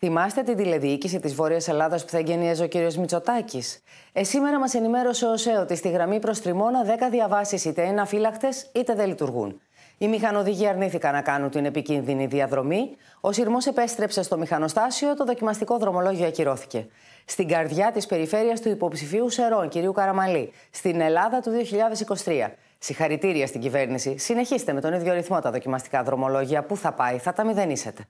Θυμάστε την τηλεδιοίκηση της Βόρειας Ελλάδας που θα εγγενίαζε ο κ. Μητσοτάκης. Ε, σήμερα μας ενημέρωσε ο ΣΕΟ ότι στη γραμμή προς Τριμώνα 10 διαβάσεις είτε είναι αφύλακτες είτε δεν λειτουργούν. Οι μηχανοδηγοί αρνήθηκαν να κάνουν την επικίνδυνη διαδρομή. Ο σειρμός επέστρεψε στο μηχανοστάσιο, το δοκιμαστικό δρομολόγιο ακυρώθηκε. Στην καρδιά της περιφέρειας του υποψηφίου Σερών, κ. Καραμαλή, στην Ελλάδα του 2023. Συγχαρητήρια στην κυβέρνηση. Συνεχίστε με τον ίδιο ρυθμό τα δοκιμαστικά δρομολόγια. Πού θα πάει, θα τα μηδενίσετε.